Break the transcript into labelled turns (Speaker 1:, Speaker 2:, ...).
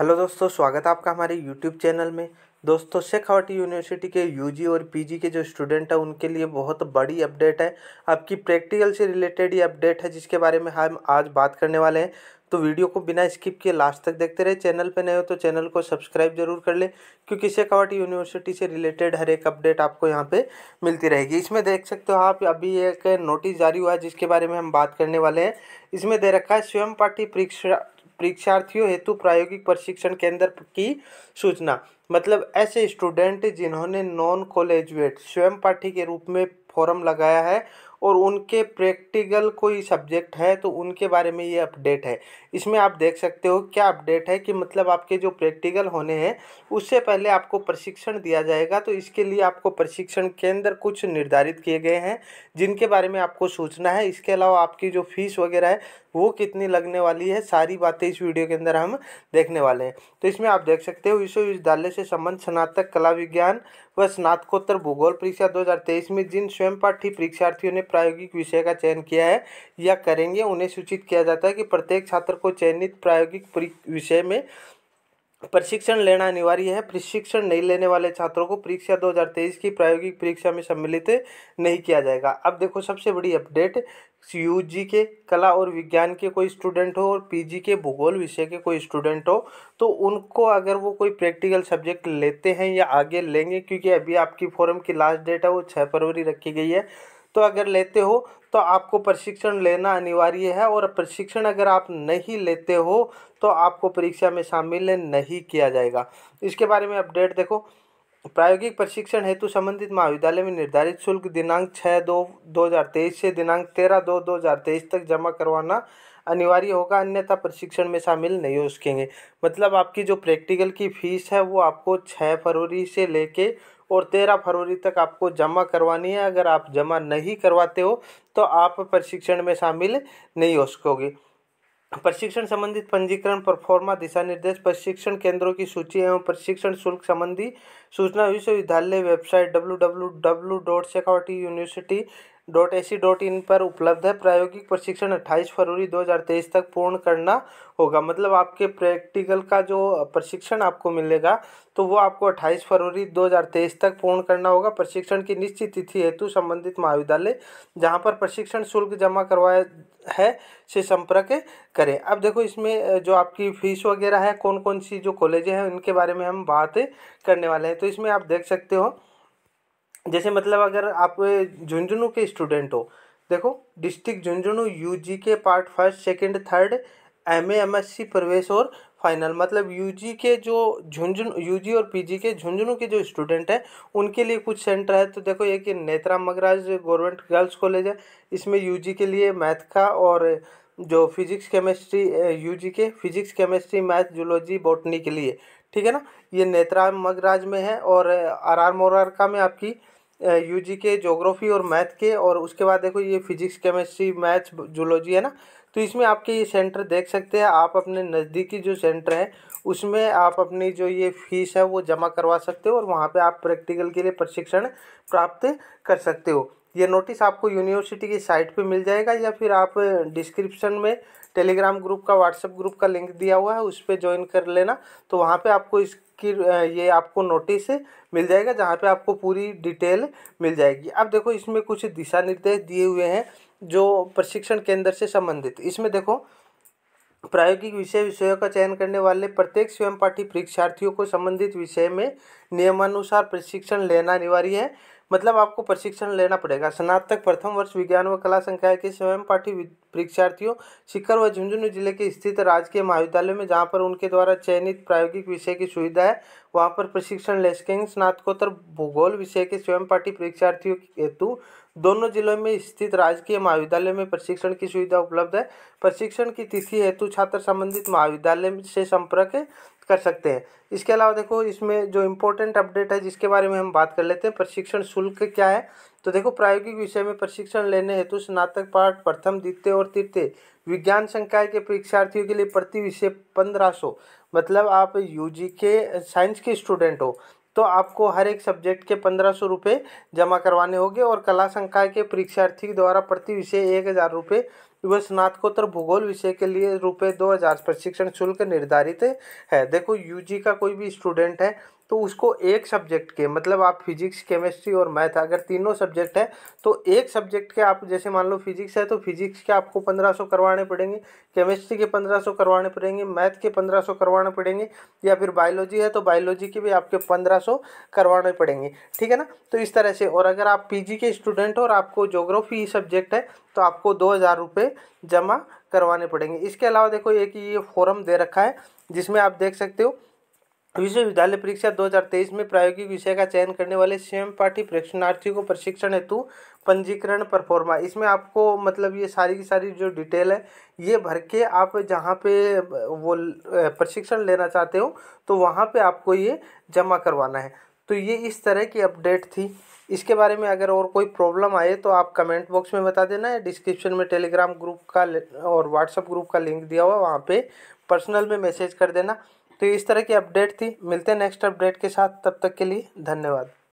Speaker 1: hello दोस्तों स्वागत है आपका हमारे यूट्यूब चैनल में दोस्तों शेखावटी यूनिवर्सिटी के यूजी और पीजी के जो स्टूडेंट हैं उनके लिए बहुत बड़ी अपडेट है आपकी प्रैक्टिकल से रिलेटेड ये अपडेट है जिसके बारे में हम आज बात करने वाले हैं तो वीडियो को बिना स्किप किए लास्ट तक देखते रहे चैनल पर नए हो तो चैनल को सब्सक्राइब जरूर कर लें क्योंकि शेखावटी यूनिवर्सिटी से रिलेटेड हर एक अपडेट आपको यहाँ पर मिलती रहेगी इसमें देख सकते हो आप अभी एक नोटिस जारी हुआ है जिसके बारे में हम बात करने वाले हैं इसमें दे रखा है स्वयं पार्टी परीक्षा परीक्षार्थियों हेतु प्रायोगिक प्रशिक्षण केंद्र की सूचना मतलब ऐसे स्टूडेंट जिन्होंने नॉन कॉलेजुएट स्वयं पाठी के रूप में फॉर्म लगाया है और उनके प्रैक्टिकल कोई सब्जेक्ट है तो उनके बारे में ये अपडेट है इसमें आप देख सकते हो क्या अपडेट है कि मतलब आपके जो प्रैक्टिकल होने हैं उससे पहले आपको प्रशिक्षण दिया जाएगा तो इसके लिए आपको प्रशिक्षण केंद्र कुछ निर्धारित किए गए हैं जिनके बारे में आपको सोचना है इसके अलावा आपकी जो फीस वगैरह है वो कितनी लगने वाली है सारी बातें इस वीडियो के अंदर हम देखने वाले हैं तो इसमें आप देख सकते हो विश्वविद्यालय से संबंध स्नातक कला विज्ञान व स्नातकोत्तर भूगोल परीक्षा 2023 में जिन स्वयं पाठी परीक्षार्थियों ने प्रायोगिक विषय का चयन किया है या करेंगे उन्हें सूचित किया जाता है कि प्रत्येक छात्र को चयनित प्रायोगिक विषय में प्रशिक्षण लेना अनिवार्य है प्रशिक्षण नहीं लेने वाले छात्रों को परीक्षा 2023 की प्रायोगिक परीक्षा में सम्मिलित नहीं किया जाएगा अब देखो सबसे बड़ी अपडेट सी के कला और विज्ञान के कोई स्टूडेंट हो और पीजी के भूगोल विषय के कोई स्टूडेंट हो तो उनको अगर वो कोई प्रैक्टिकल सब्जेक्ट लेते हैं या आगे लेंगे क्योंकि अभी आपकी फॉरम की लास्ट डेट है वो छः फरवरी रखी गई है तो अगर लेते हो तो आपको प्रशिक्षण लेना अनिवार्य है और प्रशिक्षण अगर आप नहीं लेते हो तो आपको परीक्षा में शामिल नहीं किया जाएगा इसके बारे में अपडेट देखो प्रायोगिक प्रशिक्षण हेतु संबंधित महाविद्यालय में निर्धारित शुल्क दिनांक छः दो दो हज़ार तेईस से दिनांक तेरह दो दो हज़ार तेईस तक जमा करवाना अनिवार्य होगा अन्यथा प्रशिक्षण में शामिल नहीं हो सकेंगे मतलब आपकी जो प्रैक्टिकल की फ़ीस है वो आपको छः फरवरी से लेके और तेरह फरवरी तक आपको जमा करवानी है अगर आप जमा नहीं करवाते हो तो आप प्रशिक्षण में शामिल नहीं हो सकोगे प्रशिक्षण संबंधित पंजीकरण परफॉर्मा दिशा निर्देश प्रशिक्षण केंद्रों की सूची एवं प्रशिक्षण शुल्क संबंधी सूचना विश्वविद्यालय website W W W dot Shekhawati university dot A C dot in पर उपलब्ध है प्रायोगिक प्रशिक्षण 28 फरवरी 2023 तक पूर्ण करना होगा मतलब आपके प्रैक्टिकल का जो प्रशिक्षण आपको मिलेगा तो वो आपको 28 फरवरी 2023 तक पूर्ण करना होगा प्रशिक्षण की निश्चित तिथि हेतु संबंधित महाविद्यालय जहां पर प्रशिक्षण शुल्क जमा करवाया है से संपर्क करें अब देखो इसमें जो आपकी फ़ीस वगैरह है कौन कौन सी जो कॉलेजें हैं उनके बारे में हम बात करने वाले हैं तो इसमें आप देख सकते हो जैसे मतलब अगर आप झुंझुनू के स्टूडेंट हो देखो डिस्ट्रिक्ट झुंझुनू यूजी के part first second third M MSc प्रवेश और फाइनल मतलब यूजी के जो झुंझुन यूजी और पीजी के झुंझुनू के जो स्टूडेंट हैं उनके लिए कुछ सेंटर है तो देखो एक Netra Magraj government girls college है इसमें यूजी के लिए मैथ का और जो फिजिक्स केमिस्ट्री यूजी के physics chemistry math zoology botany के लिए ठीक है ना ये नेत्रा मगराज में है और आर आर मोरारका में आपकी यूजी के जोग्राफी और मैथ के और उसके बाद देखो ये फिजिक्स केमिस्ट्री मैथ जूलॉजी है ना तो इसमें आपके ये सेंटर देख सकते हैं आप अपने नज़दीकी जो सेंटर है उसमें आप अपनी जो ये फीस है वो जमा करवा सकते हो और वहाँ पे आप प्रैक्टिकल के लिए प्रशिक्षण प्राप्त कर सकते हो ये नोटिस आपको यूनिवर्सिटी की साइट पे मिल जाएगा या फिर आप डिस्क्रिप्शन में टेलीग्राम ग्रुप का व्हाट्सएप ग्रुप का लिंक दिया हुआ है उस पर ज्वाइन कर लेना तो वहाँ पर आपको इसकी ये आपको नोटिस मिल जाएगा जहाँ पे आपको पूरी डिटेल मिल जाएगी अब देखो इसमें कुछ दिशा निर्देश दिए हुए हैं जो प्रशिक्षण केंद्र से संबंधित इसमें देखो प्रायोगिक विषय विषयों का चयन करने वाले प्रत्येक स्वयं पाठी परीक्षार्थियों को संबंधित विषय में नियमानुसार प्रशिक्षण लेना अनिवार्य है मतलब आपको प्रशिक्षण लेना पड़ेगा स्नातक प्रथम वर्ष विज्ञान व कला संकाय के स्वयं पाठी परीक्षार्थियों शिखर व झुंझुनू जिले के स्थित राजकीय महाविद्यालय में जहाँ पर उनके द्वारा चयनित प्रायोगिक विषय की सुविधा है वहाँ पर प्रशिक्षण ले सकेंगे स्नातकोत्तर भूगोल विषय के स्वयं पाठी परीक्षार्थियों हेतु दोनों जिलों में स्थित राजकीय महाविद्यालय में प्रशिक्षण की सुविधा उपलब्ध है प्रशिक्षण की तिथि हेतु छात्र संबंधित महाविद्यालय से संपर्क कर सकते हैं इसके अलावा देखो इसमें जो इम्पोर्टेंट अपडेट है जिसके बारे में हम बात कर लेते हैं प्रशिक्षण शुल्क क्या है तो देखो प्रायोगिक विषय में प्रशिक्षण लेने हेतु स्नातक पाठ प्रथम द्वितीय और तृतीय विज्ञान संकाय के परीक्षार्थियों के लिए प्रति विषय पंद्रह सौ मतलब आप यूजी के साइंस के स्टूडेंट हो तो आपको हर एक सब्जेक्ट के पंद्रह सौ रुपये जमा करवाने होंगे और कला संकाय के परीक्षार्थी द्वारा प्रति विषय एक हज़ार रुपये व स्नातकोत्तर भूगोल विषय के लिए रुपये दो हज़ार प्रशिक्षण शुल्क निर्धारित है देखो यूजी का कोई भी स्टूडेंट है तो उसको एक सब्जेक्ट के मतलब आप फिजिक्स केमिस्ट्री और मैथ अगर तीनों सब्जेक्ट है तो एक सब्जेक्ट के आप जैसे मान लो फिजिक्स है तो फिजिक्स के आपको पंद्रह सौ करवाने पड़ेंगे केमिस्ट्री के पंद्रह सौ करवाने पड़ेंगे मैथ के पंद्रह सौ करवाने पड़ेंगे या फिर बायोलॉजी है तो बायोलॉजी के भी आपके पंद्रह सौ करवाने पड़ेंगे ठीक है ना तो इस तरह से और अगर आप पी के स्टूडेंट हो और आपको जोग्राफी सब्जेक्ट है तो आपको दो हज़ार रुपये जमा करवाने पड़ेंगे इसके अलावा देखो एक ये फॉरम दे रखा है जिसमें आप देख सकते हो विश्वविद्यालय परीक्षा 2023 में प्रायोगिक विषय का चयन करने वाले स्वयं पाठी प्रशिक्षणार्थी को प्रशिक्षण हेतु पंजीकरण परफॉर्मा इसमें आपको मतलब ये सारी की सारी जो डिटेल है ये भर के आप जहाँ पे वो प्रशिक्षण लेना चाहते हो तो वहाँ पे आपको ये जमा करवाना है तो ये इस तरह की अपडेट थी इसके बारे में अगर और कोई प्रॉब्लम आए तो आप कमेंट बॉक्स में बता देना है डिस्क्रिप्शन में टेलीग्राम ग्रुप का और व्हाट्सअप ग्रुप का लिंक दिया हुआ वहाँ पर पर्सनल में मैसेज कर देना तो इस तरह की अपडेट थी मिलते हैं नेक्स्ट अपडेट के साथ तब तक के लिए धन्यवाद